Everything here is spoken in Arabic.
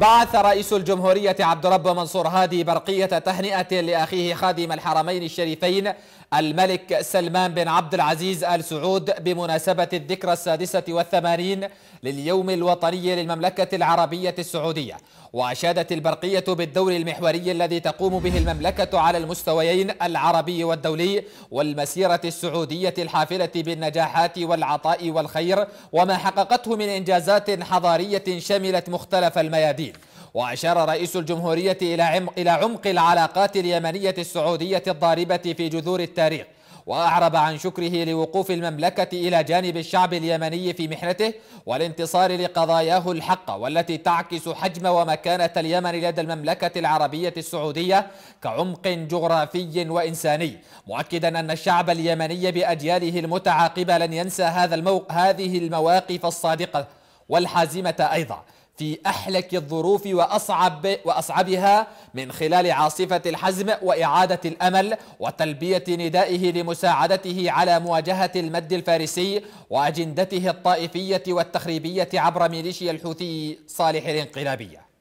بعث رئيس الجمهورية عبد الرب منصور هادي برقية تهنئة لأخيه خادم الحرمين الشريفين الملك سلمان بن عبد العزيز آل سعود بمناسبة الذكرى السادسة والثمانين لليوم الوطني للمملكة العربية السعودية وأشادت البرقية بالدور المحوري الذي تقوم به المملكة على المستويين العربي والدولي والمسيرة السعودية الحافلة بالنجاحات والعطاء والخير وما حققته من إنجازات حضارية شملت مختلف الميادين البديل وأشار رئيس الجمهورية إلى عمق, إلى عمق العلاقات اليمنية السعودية الضاربة في جذور التاريخ وأعرب عن شكره لوقوف المملكة إلى جانب الشعب اليمني في محنته والانتصار لقضاياه الحقة والتي تعكس حجم ومكانة اليمن لدى المملكة العربية السعودية كعمق جغرافي وإنساني مؤكدا أن الشعب اليمني بأجياله المتعاقبة لن ينسى هذا المو... هذه المواقف الصادقة والحازمة أيضا في أحلك الظروف وأصعب وأصعبها من خلال عاصفة الحزم وإعادة الأمل وتلبية ندائه لمساعدته على مواجهة المد الفارسي وأجندته الطائفية والتخريبية عبر ميليشيا الحوثي صالح الانقلابيه